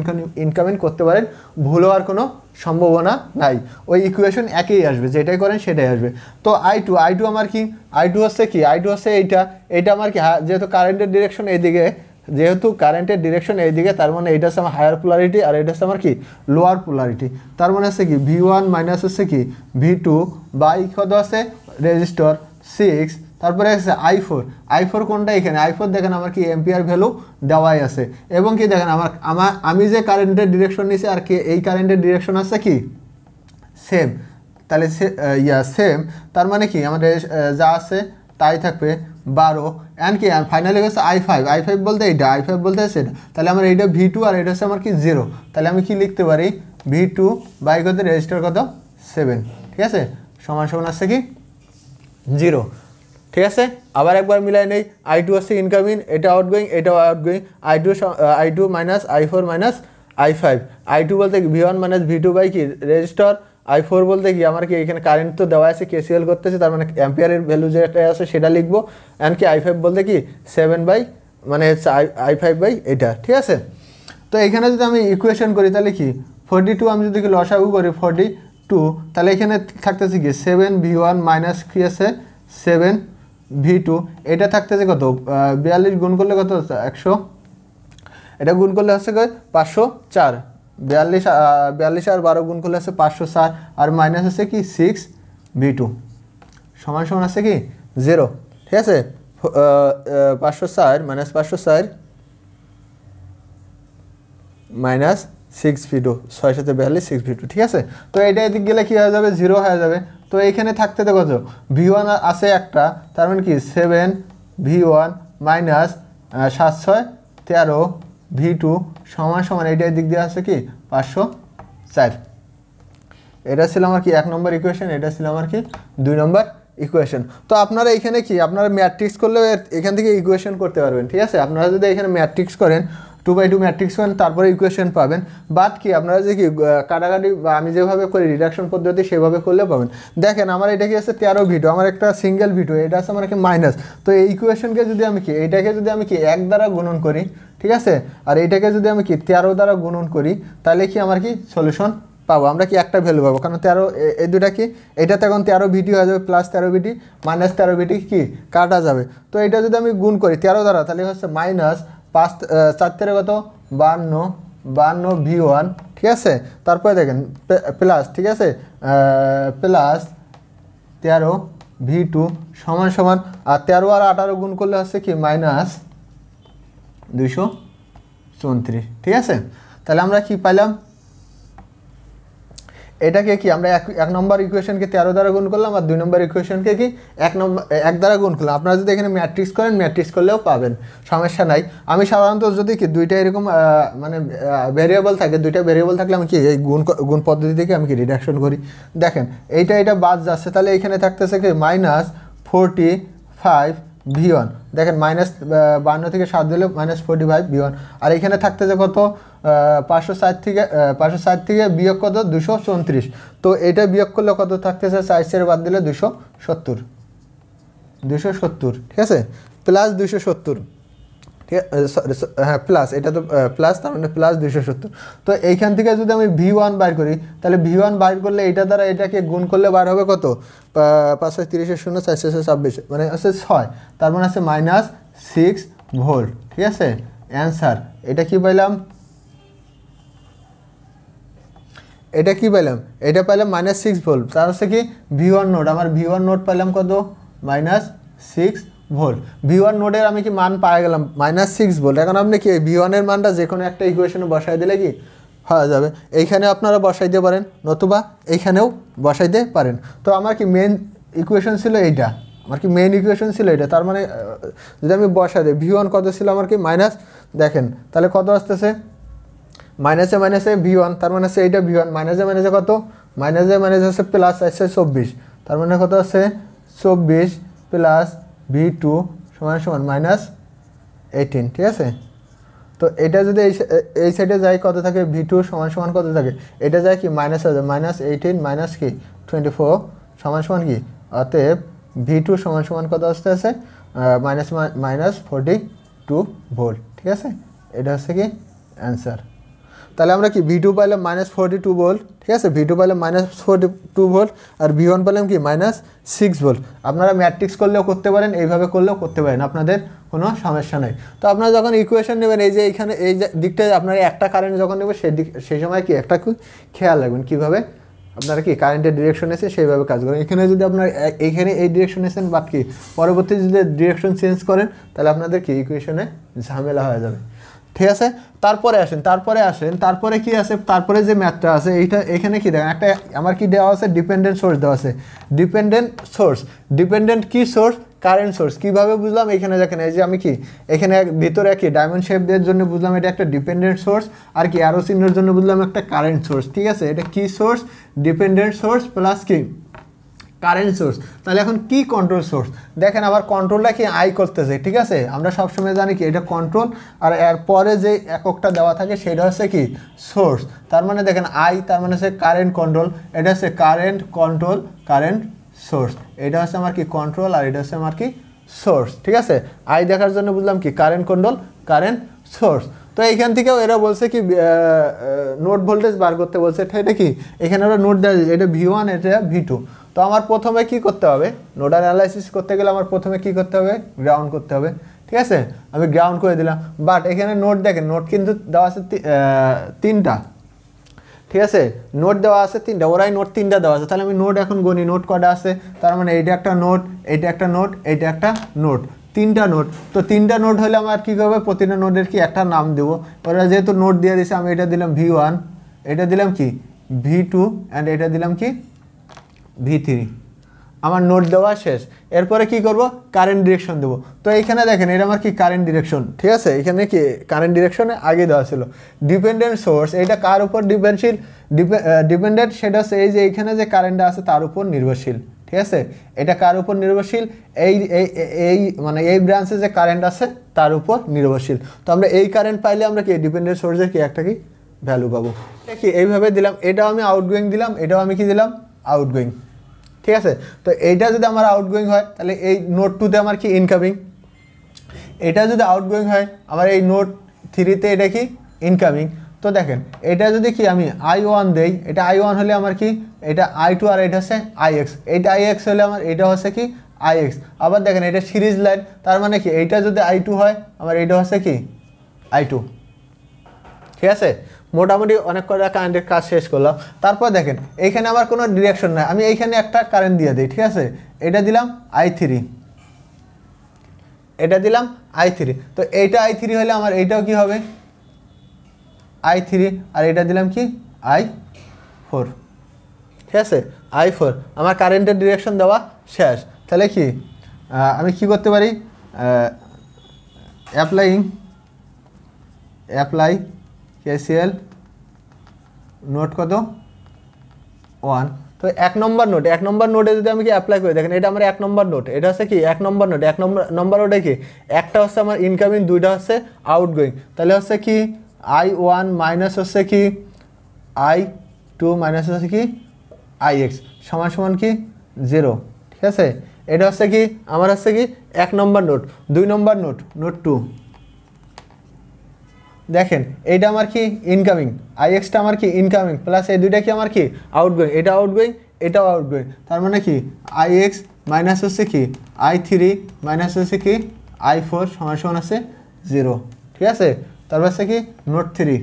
ইনকামিং করতে পারেন ভুল হওয়ার কোনো সম্ভাবনা নাই ওই ইকুয়েশন একই আসবে যেটাই করেন সেটাই আসবে তো আই টু আই টু আমার কি আই টু হচ্ছে কি আই টু হচ্ছে এইটা এইটা আমার কি যেহেতু কারেন্টের ডিরেকশন এইদিকে যেহেতু কারেন্টের ডিরেকশন এইদিকে তার মানে এটা হচ্ছে আমার হায়ার পোলারিটি আর এটা হচ্ছে আমার কি লোয়ার পোলারিটি তার মানে হচ্ছে কি ভি ওয়ান মাইনাস হচ্ছে কি ভি টু বা ইকদ আছে রেজিস্টর সিক্স তারপরে আছে আই ফোর আই ফোর কোনটা এখানে আই ফোর দেখেন আমার কি এমপিআর ভ্যালু দেওয়াই আছে এবং কি দেখেন আমার আমার আমি যে কারেন্টের ডিরেকশন নিছি আর কি এই কারেন্টের ডিরেকশন আছে কি সেম তাহলে সে ইয়া সেম তার মানে কি আমাদের যা আছে তাই থাকবে বারো অ্যান্ড কি ফাইনালি হচ্ছে আই ফাইভ আই ফাইভ বলতে এইটা আই ফাইভ বলতে সেটা তাহলে আমার এইটা ভি টু আর এটা হচ্ছে আমার কি জিরো তাহলে আমি কি লিখতে পারি ভি টু বাইক রেজিস্টার কত সেভেন ঠিক আছে সমান সমান আসছে কি জিরো ঠিক আছে আবার একবার মিলাই নেই আই টু হচ্ছে ইনকামিং এটা আউটগোয়িং এটাও outgoing I two I two minus I four minus I five I two বলতে V one minus V two by কি রেজিস্টার আই ফোর বলতে কি আমার কি এখানে কারেন্ট তো দেওয়া আছে কেসিএল করতেছে তার মানে অ্যাম্পিয়ারের ভ্যালু যেটা আছে সেটা লিখবো অ্যান্ড কি আই ফাইভ বলতে কি সেভেন বাই মানে হচ্ছে আই আই ফাইভ বাই এটা ঠিক আছে তো এখানে যদি আমি ইকুয়েশন করি তাহলে কি ফোরটি টু আমি যদি কি লসাউ করি ফোরটি টু তাহলে এখানে থাকতেছে কি সেভেন ভি ওয়ান মাইনাস কি আছে সেভেন ভি টু এটা থাকতেছে কত বিয়াল্লিশ গুণ করলে কত একশো এটা গুণ করলে হচ্ছে পাঁচশো চার বিয়াল্লিশ বিয়াল্লিশ আর বারো গুণ করলে আছে পাঁচশো চার আর মাইনাস আছে কি সিক্স ভি টু সমান সমান আছে কি জিরো ঠিক আছে পাঁচশো চার মাইনাস পাঁচশো চার মাইনাস সিক্স ভি টু ছয় সাথে বিয়াল্লিশ সিক্স ভি টু ঠিক আছে তো এটা এদিক গেলে কী হয়ে যাবে জিরো হয়ে যাবে তো এইখানে থাকতে দেখো তো ভি ওয়ান আছে একটা তার মানে কি সেভেন ভি ওয়ান মাইনাস সাত ছয় তেরো ভি টু সমান সমান এইটার দিক দিয়ে আছে কি পাঁচশো চার এটা ছিল আমার কি এক নম্বর ইকুয়েশন এটা ছিল আমার কি দুই নম্বর ইকুয়েশন তো আপনারা এখানে কি আপনারা ম্যাট্রিক্স করলেও এখান থেকে ইকুয়েশন করতে পারবেন ঠিক আছে আপনারা যদি এখানে ম্যাট্রিক্স করেন two by two matrix one তারপরে ইকুয়েশন পাবেন বাদ কি আপনারা যে কি কাটাকাটি আমি যেভাবে করি রিডাকশন পদ্ধতি সেভাবে করলে পাবেন দেখেন আমার এটা কি আছে তেরো ভিডিও আমার একটা সিঙ্গেল ভিডিও এটা আছে আমার কি মাইনাস তো এই ইকুয়েশনকে যদি আমি কি এটাকে যদি আমি কি এক দ্বারা গুণন করি ঠিক আছে আর এইটাকে যদি আমি কি তেরো দ্বারা গুণন করি তাহলে কি আমার কি সলিউশন পাবো আমরা কি একটা ভ্যালু পাবো কারণ তেরো এই দুটা কি এটাতে এখন তেরো ভিটি হয়ে যাবে প্লাস তেরো ভিটি মাইনাস তেরো ভিটি কি কাটা যাবে তো এটা যদি আমি গুণ করি তেরো দ্বারা তাহলে হচ্ছে মাইনাস পাঁচ চার তেরো কত বান্ন বান্ন ভি ওয়ান ঠিক আছে তারপরে দেখেন প্লাস ঠিক আছে প্লাস তেরো ভি টু সমান সমান আর তেরো আর আঠারো গুণ করলে হচ্ছে কি মাইনাস দুইশো চৌত্রিশ ঠিক আছে তাহলে আমরা কি পাইলাম এটাকে কি আমরা এক এক নম্বর ইকুয়েশনকে তেরো দ্বারা গুণ করলাম আর দুই নম্বর ইকুয়েশনকে কি এক নম্বর এক দ্বারা গুণ করলাম আপনারা যদি এখানে ম্যাট্রিক্স করেন ম্যাট্রিক্স করলেও পাবেন সমস্যা নাই আমি সাধারণত যদি কি দুইটা এরকম মানে ভেরিয়েবল থাকে দুইটা ভেরিয়েবল থাকলে আমি কি এই গুণ গুণ পদ্ধতি থেকে আমি কি রিডাকশন করি দেখেন এইটা এটা বাদ যাচ্ছে তাহলে এখানে থাকতেছে কি minus forty five V one দেখেন মাইনাস বান্ন থেকে সাত দিলে minus forty five V one আর এখানে থাকতেছে কত পাঁচশো ষাট থেকে পাঁচশো ষাট থেকে বিয়োগ কত দুশো চৌত্রিশ তো এটা বিয়োগ করলে কত থাকতেছে চার বাদ দিলে দুশো সত্তর দুশো সত্তর ঠিক আছে প্লাস দুশো সত্তর হ্যাঁ প্লাস এটা তো প্লাস তার মানে প্লাস দুশো সত্তর তো এইখান থেকে যদি আমি ভি ওয়ান বার করি তাহলে ভি ওয়ান বার করলে এটা দ্বারা এটাকে গুণ করলে বার হবে কত পাঁচশো তিরিশের শূন্য চারশো ছাব্বিশ মানে আছে ছয় তার মানে আছে মাইনাস সিক্স ভোল্ট ঠিক আছে অ্যান্সার এটা কি পাইলাম এটা কি পাইলাম এটা পাইলাম মাইনাস সিক্স ভোল্ট তার হচ্ছে কি ভি ওয়ান নোট আমার ভি ওয়ান নোট পেলাম কত minus six volt V one নোডের আমি কি মান পাওয়া গেলাম মাইনাস সিক্স ভোল্ট এখন আপনি কি ভি ওয়ানের মানটা যে কোনো একটা ইকুয়েশনে বসাই দিলে কি হওয়া যাবে এইখানে আপনারা বসাইতে পারেন নতুবা এইখানেও বসাইতে পারেন তো আমার কি মেন ইকুয়েশন ছিল এইটা আমার কি মেন ইকুয়েশন ছিল এটা তার মানে যদি আমি বসাই দিই ভি ওয়ান কত ছিল আমার কি মাইনাস দেখেন তাহলে কত আসতেছে মাইনাসে মাইনাসে ভি ওয়ান তার মানে এইটা ভি ওয়ান মাইনাসে মাইনাসে কত মাইনাসে মাইনাসে হচ্ছে প্লাস আসছে চব্বিশ তার মানে কত আছে চব্বিশ প্লাস বি টু সমান সমান মাইনাস এইটিন ঠিক আছে তো এটা যদি এই এই সাইডে যায় কত থাকে ভি টু সমান সমান কত থাকে এটা যায় কি মাইনাস আছে মাইনাস এইটিন মাইনাস কি টোয়েন্টি ফোর সমান সমান কি অতএব ভি টু সমান সমান কত আসতে আছে minus minus forty two volt ঠিক আছে এটা হচ্ছে কি অ্যান্সার তাহলে আমরা কি ভি টু পাইলাম মাইনাস ফোরটি টু ভোল্ট ঠিক আছে ভি টু পাইলাম মাইনাস ফোরটি টু ভোল্ট আর ভি ওয়ান পাইলাম কি মাইনাস সিক্স ভোল্ট আপনারা ম্যাট্রিক্স করলেও করতে পারেন এইভাবে করলেও করতে পারেন আপনাদের কোনো সমস্যা নেই তো আপনারা যখন ইকুয়েশন নেবেন এই যে এইখানে এই দিকটা আপনারা একটা কারেন্ট যখন নেবেন সেই দিক সেই সময় কি একটা খেয়াল রাখবেন কীভাবে আপনারা কি কারেন্টের ডিরেকশন এসে সেইভাবে কাজ করেন এখানে যদি আপনার এইখানে এই ডিরেকশন এসেন বাট কি পরবর্তী যদি ডিরেকশন চেঞ্জ করেন তাহলে আপনাদের কি ইকুয়েশনে ঝামেলা হয়ে যাবে ঠিক আছে তারপরে আসেন তারপরে আসেন তারপরে কি আছে তারপরে যে ম্যাথটা আছে এইটা এখানে কি দেখেন একটা আমার কি দেওয়া আছে ডিপেন্ডেন্ট সোর্স দেওয়া আছে ডিপেন্ডেন্ট সোর্স ডিপেন্ডেন্ট কি সোর্স কারেন্ট সোর্স কীভাবে বুঝলাম এখানে দেখেন এই যে আমি কি এখানে ভিতরে কি ডায়মন্ড শেপদের জন্য বুঝলাম এটা একটা ডিপেন্ডেন্ট সোর্স আর কি অ্যারো চিহ্নের জন্য বুঝলাম একটা কারেন্ট সোর্স ঠিক আছে এটা কি সোর্স ডিপেন্ডেন্ট সোর্স প্লাস কি কারেন্ট সোর্স তাহলে এখন কি কন্ট্রোল সোর্স দেখেন আবার কন্ট্রোলটা কি আই করতেছে ঠিক আছে আমরা সবসময় জানি কি এটা কন্ট্রোল আর এরপরে যে এককটা দেওয়া থাকে সেটা হচ্ছে কি সোর্স তার মানে দেখেন আই তার মানে হচ্ছে কারেন্ট কন্ট্রোল এটা হচ্ছে কারেন্ট কন্ট্রোল কারেন্ট সোর্স এটা হচ্ছে আমার কি কন্ট্রোল আর এটা হচ্ছে আমার কি সোর্স ঠিক আছে আই দেখার জন্য বুঝলাম কি কারেন্ট কন্ট্রোল কারেন্ট সোর্স তো এইখান থেকেও এরা বলছে কি নোট ভোল্টেজ বার করতে বলছে এটা কি এখানে ওরা নোট দেওয়া এটা ভি ওয়ান এটা ভি টু তো আমার প্রথমে কি করতে হবে নোডাল অ্যানালাইসিস করতে গেলে আমার প্রথমে কি করতে হবে গ্রাউন্ড করতে হবে ঠিক আছে আমি গ্রাউন্ড করে দিলাম বাট এখানে নোট দেখেন নোট কিন্তু দেওয়া আছে তিনটা ঠিক আছে নোট দেওয়া আছে তিনটা ওরাই নোট তিনটা দেওয়া আছে তাহলে আমি নোট এখন গনি নোট কটা আছে তার মানে এইটা একটা নোট এইটা একটা নোট এইটা একটা নোট তিনটা নোট তো তিনটা নোট হলে আমার কী করবে প্রতিটা নোটের কি একটা নাম দেবো ওরা যেহেতু নোট দিয়ে দিছে আমি এটা দিলাম ভি ওয়ান এটা দিলাম কি ভি টু অ্যান্ড এটা দিলাম কি ভি আমার নোট দেওয়া শেষ এরপরে কি করব কারেন্ট ডিরেকশন দেবো তো এইখানে দেখেন এটা আমার কি কারেন্ট ডিরেকশন ঠিক আছে এখানে কি কারেন্ট ডিরেকশনে আগে দেওয়া ছিল ডিপেন্ডেন্ট সোর্স এটা কার উপর ডিপেন্ডশীল ডিপেন্ডেন্ট সেটা হচ্ছে এই যে এইখানে যে কারেন্টটা আছে তার উপর নির্ভরশীল ঠিক আছে এটা কার উপর নির্ভরশীল এই এই মানে এই ব্রাঞ্চে যে কারেন্ট আছে তার উপর নির্ভরশীল তো আমরা এই কারেন্ট পাইলে আমরা কি ডিপেন্ডেন্ট সোর্সের কি একটা কি ভ্যালু পাবো দেখি এইভাবে দিলাম এটাও আমি আউটগোয়িং দিলাম এটাও আমি কি দিলাম আউটগোয়িং ঠিক আছে তো এইটা যদি আমার আউটগোয়িং হয় তাহলে এই নোট টুতে আমার কি ইনকামিং এটা যদি আউটগোয়িং হয় আমার এই নোট থ্রিতে এটা কি ইনকামিং তো দেখেন এটা যদি কি আমি আই ওয়ান দেই এটা আই ওয়ান হলে আমার কি এটা আই টু আর এটা হচ্ছে আই এক্স এইটা আই এক্স হলে আমার এটা হচ্ছে কি আই এক্স আবার দেখেন এটা সিরিজ লাইন তার মানে কি এইটা যদি আই টু হয় আমার এটা হচ্ছে কি আই টু ঠিক আছে মোটামুটি অনেক কটা কারেন্টের কাজ শেষ করলাম তারপর দেখেন এইখানে আমার কোনো ডিরেকশন নাই আমি এইখানে একটা কারেন্ট দিয়ে দিই ঠিক আছে এটা দিলাম আই থ্রি এটা দিলাম আই থ্রি তো এইটা আই থ্রি হলে আমার এইটাও কি হবে আই থ্রি আর এটা দিলাম কি আই ফোর ঠিক আছে আই ফোর আমার কারেন্টের ডিরেকশন দেওয়া শেষ তাহলে কি আমি কি করতে পারি অ্যাপ্লাইং অ্যাপ্লাই KCL নোট কত ওয়ান তো এক নম্বর নোট এক নম্বর নোটে যদি আমি কি অ্যাপ্লাই করে দেখেন এটা আমার এক নম্বর নোট এটা হচ্ছে কি এক নম্বর নোট এক নম্বর নম্বর নোটে কি একটা হচ্ছে আমার ইনকামিং দুইটা হচ্ছে আউটগোয়িং তাহলে হচ্ছে কি আই ওয়ান মাইনাস হচ্ছে কি আই টু মাইনাস হচ্ছে কি আই এক্স সমান সমান কি জিরো ঠিক আছে এটা হচ্ছে কি আমার হচ্ছে কি এক নম্বর নোট দুই নম্বর নোট নোট টু দেখেন এইটা আমার কি ইনকামিং আইএক্সটা আমার কি ইনকামিং প্লাস এই দুইটা কি আমার কি আউটগোয়িং এটা আউটগোয়িং এটাও আউটগোয়িং তার মানে কি আইএক্স মাইনাস হচ্ছে কি আই থ্রি মাইনাস হচ্ছে কি আই ফোর সমান সমান আছে জিরো ঠিক আছে তারপর আছে কি নোট থ্রি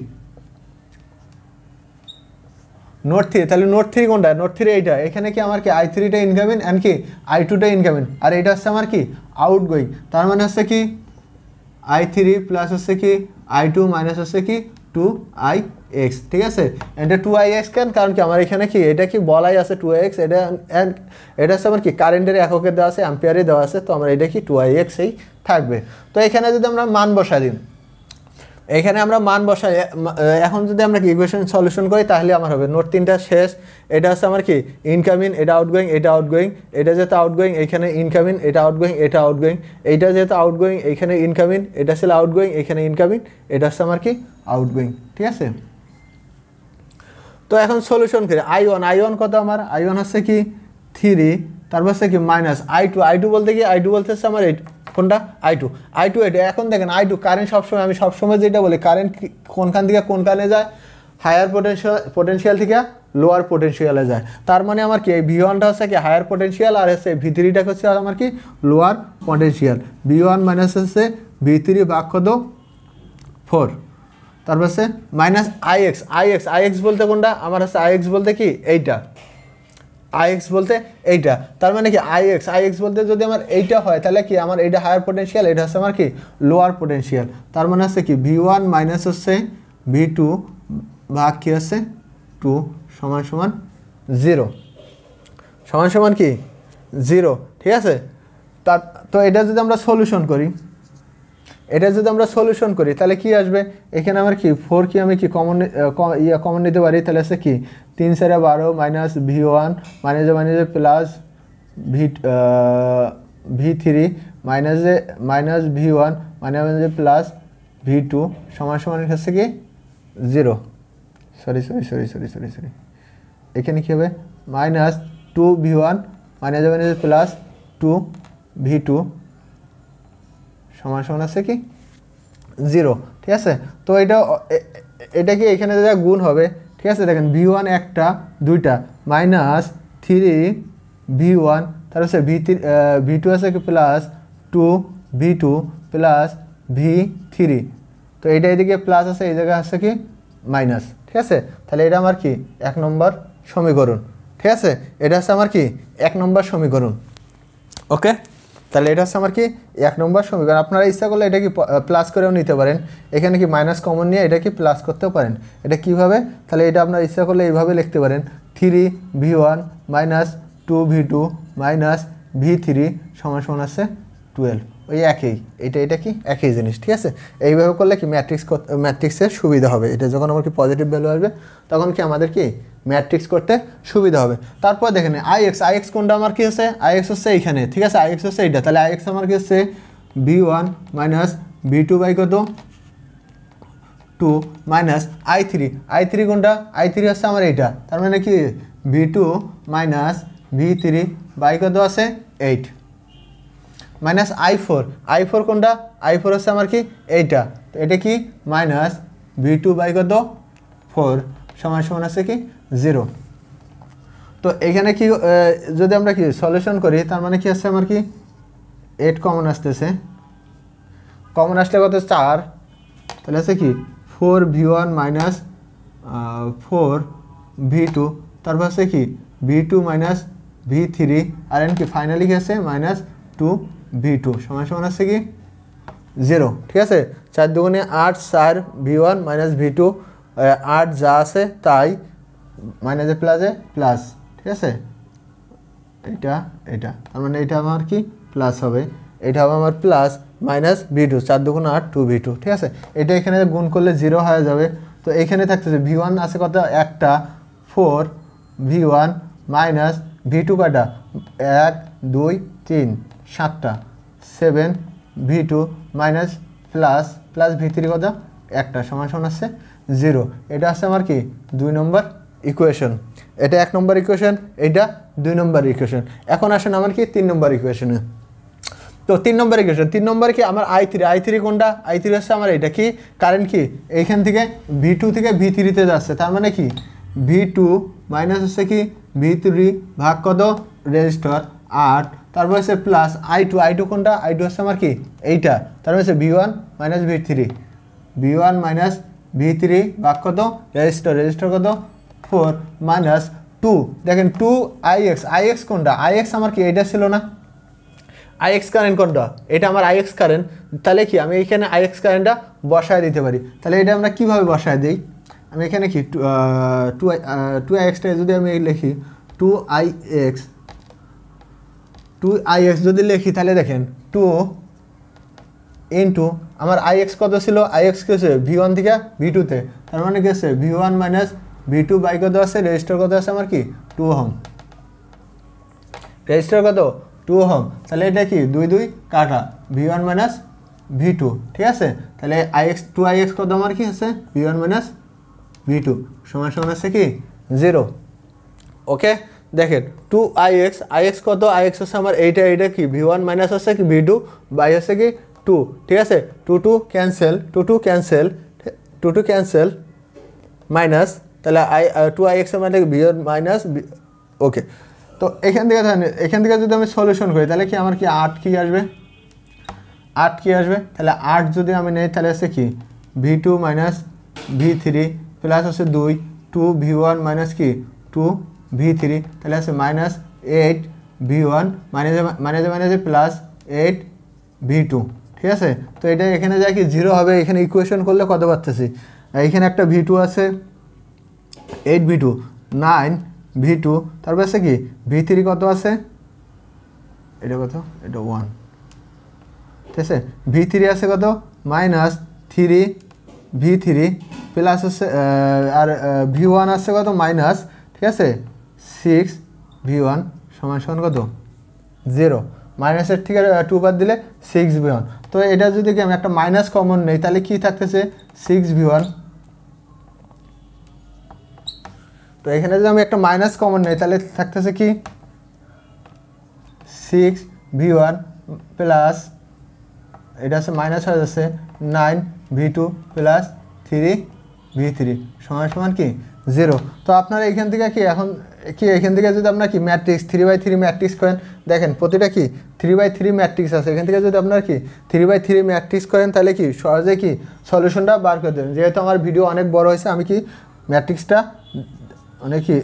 নোট থ্রি তাহলে নোট থ্রি কোনটা নোট থ্রি এইটা এখানে কি আমার কি আই থ্রিটা ইনকামিং অ্যান্ড কি আই টুটা ইনকামিং আর এইটা হচ্ছে আমার কি আউটগোয়িং তার মানে হচ্ছে কি আই থ্রি প্লাস হচ্ছে কি আই টু মাইনাস হচ্ছে কি টু আই এক্স ঠিক আছে এটা টু আই এক্স কেন কারণ কি আমার এখানে কি এটা কি বলাই আছে টু আই এক্স এটা এটা হচ্ছে আমার কি কারেন্টের এককে দেওয়া আছে অ্যাম্পিয়ারে দেওয়া আছে তো আমরা এটা কি টু আই এক্সেই থাকবে তো এখানে যদি আমরা মান বসা দিন এখানে আমরা মান বসাই এখন যদি আমরা কি ইকুয়েশন সলিউশন করি তাহলে আমার হবে নোট তিনটা শেষ এটা হচ্ছে আমার কি ইনকামিং এটা আউটগোয়িং এটা আউটগোয়িং এটা যেহেতু আউটগোয়িং এখানে ইনকামিং এটা আউটগোয়িং এটা আউটগোয়িং এইটা যেহেতু আউটগোয়িং এখানে ইনকামিং এটা ছিল আউটগোয়িং এখানে ইনকামিং এটা হচ্ছে আমার কি আউটগোয়িং ঠিক আছে তো এখন সলিউশন করি আই ওয়ান আই ওয়ান কত আমার আই ওয়ান হচ্ছে কি থ্রি তারপর হচ্ছে কি minus I two I two বলতে কি আই টু বলতে হচ্ছে আমার এইট কোনটা আই টু আই টু এটা এখন দেখেন আই টু কারেন্ট সবসময় আমি সবসময় যেটা বলি কারেন্ট কোনখান থেকে কোনখানে যায় হায়ার পোটেনশিয়াল পোটেনশিয়াল থেকে লোয়ার পোটেনশিয়ালে যায় তার মানে আমার কি এই ভি ওয়ানটা হচ্ছে কি হায়ার পোটেনশিয়াল আর হচ্ছে ভি থ্রিটা হচ্ছে আমার কি lower potential V one minus হচ্ছে ভি থ্রি ভাগ কত ফোর তারপর হচ্ছে minus I X I X I X বলতে কোনটা আমার হচ্ছে আই এক্স বলতে কি এইটা আইএক্স বলতে এইটা তার মানে কি আইএক্স আইএক্স বলতে যদি আমার এইটা হয় তাহলে কি আমার এইটা হায়ার পোটেন্সিয়াল এটা হচ্ছে আমার কি লোয়ার পোটেন্সিয়াল তার মানে হচ্ছে কি ভি ওয়ান মাইনাস হচ্ছে ভি টু ভাগ কী হচ্ছে টু সমান সমান জিরো সমান সমান কি জিরো ঠিক আছে তার তো এটা যদি আমরা সলিউশন করি এটা যদি আমরা সলিউশন করি তাহলে কি আসবে এখানে আমার কি ফোর কি আমি কি কমন ইয়া কমন নিতে পারি তাহলে আছে কি তিন সেরা বারো মাইনাস ভি ওয়ান মাইনাসে মাইনাসে প্লাস ভি ভি থ্রি মাইনাসে মাইনাস ভি ওয়ান মাইনাস মাইনাসে প্লাস ভি টু সমান সমান হচ্ছে কি zero sorry sorry sorry sorry sorry sorry এখানে কী হবে মাইনাস টু ভি ওয়ান মাইনাসে মাইনাসে প্লাস টু ভি টু সমান সমান আছে কি জিরো ঠিক আছে তো এটা এটা কি এখানে যা গুণ হবে ঠিক আছে দেখেন ভি ওয়ান একটা দুইটা মাইনাস থ্রি ভি ওয়ান তার হচ্ছে ভি থ্রি ভি টু আছে কি plus two V two plus V three তো এইটা এদিকে প্লাস আছে এই জায়গায় আছে কি মাইনাস ঠিক আছে তাহলে এটা আমার কি এক নম্বর সমীকরণ ঠিক আছে এটা হচ্ছে আমার কি এক নম্বর সমীকরণ ওকে তাহলে এটা হচ্ছে আমার কি এক নম্বর সমীকরণ আপনারা ইচ্ছা করলে এটা কি প্লাস করেও নিতে পারেন এখানে কি মাইনাস কমন নিয়ে এটা কি প্লাস করতেও পারেন এটা কিভাবে তাহলে এটা আপনারা ইচ্ছা করলে এইভাবে লিখতে পারেন three V one minus two V two minus V three সমান সমান আছে টুয়েলভ ওই একই এটা এটা কি একই জিনিস ঠিক আছে এইভাবে করলে কি ম্যাট্রিক্স ম্যাট্রিক্সের সুবিধা হবে এটা যখন আমার কি পজিটিভ ভ্যালু আসবে তখন কি আমাদের কি ম্যাট্রিক্স করতে সুবিধা হবে তারপর দেখেন আই এক্স আই এক্স কোনটা আমার কি হচ্ছে আই এক্স হচ্ছে এইখানে ঠিক আছে আই এক্স হচ্ছে এইটা তাহলে আই এক্স আমার কি হচ্ছে V one minus V two by কত two minus I three I three কোনটা আই থ্রি হচ্ছে আমার এইটা তার মানে কি V two minus V three by কত আছে eight minus I four I four কোনটা আই ফোর হচ্ছে আমার কি এইটা তো এটা কি মাইনাস ভি টু বাই কত ফোর সমান সমান আছে কি জিরো তো এখানে কি যদি আমরা কি সলিউশন করি তার মানে কি আছে আমার কি এইট কমন আসতেছে কমন আসলে কত চার তাহলে আছে কি four V one minus four V two তারপর আছে কি V two minus V three আর এন কি ফাইনালি কি আছে মাইনাস টু ভি টু সঙ্গে সঙ্গে আছে কি জিরো ঠিক আছে চার দুগুণে আট চার V one minus V two আট যা আছে তাই মাইনাসে প্লাসে প্লাস ঠিক আছে এটা এটা তার মানে এটা আমার কি প্লাস হবে এটা হবে আমার প্লাস মাইনাস ভি টু চার দুগুণ আট টু ভি টু ঠিক আছে এটা এখানে গুণ করলে জিরো হয়ে যাবে তো এখানে থাকতেছে ভি ওয়ান আছে কত একটা four V one minus V two কটা এক দুই তিন সাতটা seven V two minus plus plus V three কত একটা সমান সমান আছে জিরো এটা আছে আমার কি দুই নম্বর ইকুয়েশন এটা এক নম্বর ইকুয়েশন এটা দুই নম্বর ইকুয়েশন এখন আসেন আমার কি তিন নম্বর ইকুয়েশনে তো তিন নম্বর ইকুয়েশন তিন নম্বর কি আমার আই থ্রি আই থ্রি কোনটা আই থ্রি হচ্ছে আমার এটা কি কারেন্ট কি এইখান থেকে ভি টু থেকে ভি থ্রিতে যাচ্ছে তার মানে কি ভি টু মাইনাস হচ্ছে কি ভি থ্রি ভাগ কত রেজিস্টর আট তারপর হচ্ছে plus I two I two কোনটা আই টু হচ্ছে আমার কি এইটা তারপর হচ্ছে V one minus V three V one minus V three বাক কত রেজিস্টার রেজিস্টার কত ফোর মাইনাস টু দেখেন two I X I X কোনটা আই এক্স আমার কি এইটা ছিল না আই এক্স কারেন্ট কোনটা এটা আমার আই এক্স কারেন্ট তাহলে কি আমি এখানে আই এক্স কারেন্টটা বসায় দিতে পারি তাহলে এটা আমরা কীভাবে বসায় দিই আমি এখানে কি two two I two I এক্সটা যদি আমি লিখি two I X two I X যদি লেখি তাহলে দেখেন টু ইন্টু আমার আই এক্স কত ছিল আই এক্স গেছে ভি ওয়ান থেকে ভি টুতে তার মানে গেছে V one minus V two by কত আছে রেজিস্টার কত আছে আমার কি টু হোম রেজিস্টার কত টু হোম তাহলে এটা কি দুই দুই কাটা V one minus V two ঠিক আছে তাহলে I X two I X কত আমার কি আছে V one minus V two সমান সমান আছে কি জিরো ওকে দেখেন two I X I X কত আই এক্স হচ্ছে আমার এইটা এইটা কি ভি ওয়ান মাইনাস হচ্ছে কি ভি টু বাই হচ্ছে কি টু ঠিক আছে two two cancel two two cancel two two cancel minus তাহলে আই টু আই এক্স মানে ভি ওয়ান মাইনাস ওকে তো এখান থেকে এখান থেকে যদি আমি সলিউশন করি তাহলে কি আমার কি আট কি আসবে আট কি আসবে তাহলে আট যদি আমি নেই তাহলে আছে কি V two minus V three plus আছে দুই টু ভি ওয়ান মাইনাস কি টু ভি থ্রি তাহলে আসে মাইনাস এইট ভি ওয়ান মাইনাসে মাইনাসে মাইনাসে প্লাস এইট ভি টু ঠিক আছে তো এটা এখানে যা কি জিরো হবে এখানে ইকুয়েশন করলে কত পারতেছি এখানে একটা ভি টু আছে eight V two nine V two তারপর আছে কি ভি থ্রি কত আছে এটা কত এটা ওয়ান ঠিক আছে ভি থ্রি আছে কত minus three V three plus হচ্ছে আর ভি ওয়ান আছে কত মাইনাস ঠিক আছে সিক্স ভি ওয়ান সমান সমান কত জিরো মাইনাসের থেকে টু বাদ দিলে সিক্স ভি ওয়ান তো এটা যদি আমি একটা মাইনাস কমন নেই তাহলে কি থাকতেছে সিক্স ভি ওয়ান তো এখানে যদি আমি একটা মাইনাস কমন নেই তাহলে থাকতেছে কি সিক্স ভি ওয়ান প্লাস এটা আছে মাইনাস হয়ে যাচ্ছে nine V two plus three V three সমান সমান কি জিরো তো আপনারা এখান থেকে কি এখন কি এখান থেকে যদি আপনার কি matrix three by three matrix করেন দেখেন প্রতিটা কি থ্রি বাই থ্রি ম্যাট্রিক্স আছে এখান থেকে যদি আপনার কি থ্রি বাই থ্রি ম্যাট্রিক্স করেন তাহলে কি সহজে কি সলিউশনটা বার করে দেবেন যেহেতু আমার ভিডিও অনেক বড় হয়েছে আমি কি ম্যাট্রিক্সটা মানে কি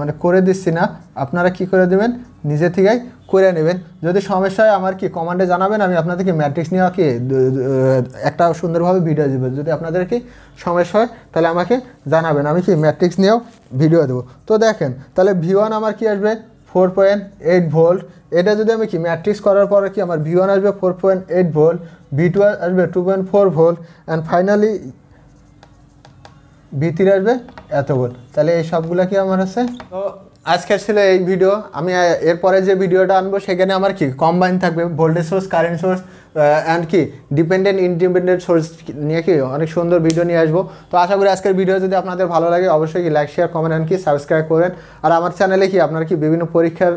মানে করে দিচ্ছি না আপনারা কি করে দেবেন নিজে থেকেই করে নেবেন যদি সমস্যা হয় আমার কি কমান্ডে জানাবেন আমি আপনাদেরকে ম্যাট্রিক্স নিয়ে কি একটা সুন্দরভাবে ভিডিও দেবো যদি আপনাদের কি সমস্যা হয় তাহলে আমাকে জানাবেন আমি কি ম্যাট্রিক্স নিয়েও ভিডিও দেবো তো দেখেন তাহলে ভি ওয়ান আমার কি আসবে ফোর পয়েন্ট এইট ভোল্ট এটা যদি আমি কি ম্যাট্রিক্স করার পরে কি আমার ভি ওয়ান আসবে four point eight volt V two আসবে two point four volt and finally ভিতির আসবে এত গোল তাহলে এই সবগুলো কি আমার আছে তো আজকে ছিল এই ভিডিও আমি এরপরে যে ভিডিওটা আনবো সেখানে আমার কি কম্বাইন থাকবে voltage source current source and কি ডিপেন্ডেন্ট ইন্ডিপেন্ডেন্ট সোর্স নিয়ে কি অনেক সুন্দর ভিডিও নিয়ে আসবো তো আশা করি আজকের ভিডিও যদি আপনাদের ভালো লাগে অবশ্যই কি লাইক শেয়ার কমেন্ট অ্যান্ড কি সাবস্ক্রাইব করেন আর আমার চ্যানেলে কি আপনার কি বিভিন্ন পরীক্ষার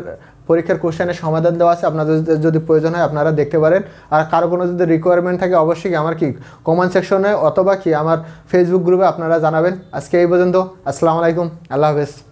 পরীক্ষার কোশ্চেনের সমাধান দেওয়া আছে আপনাদের যদি প্রয়োজন হয় আপনারা দেখতে পারেন আর কারো কোনো যদি রিকোয়ারমেন্ট থাকে অবশ্যই আমার কি কমেন্ট সেকশনে অথবা কি আমার ফেসবুক গ্রুপে আপনারা জানাবেন আজকে এই পর্যন্ত আসসালামু আলাইকুম আল্লাহ হাফেজ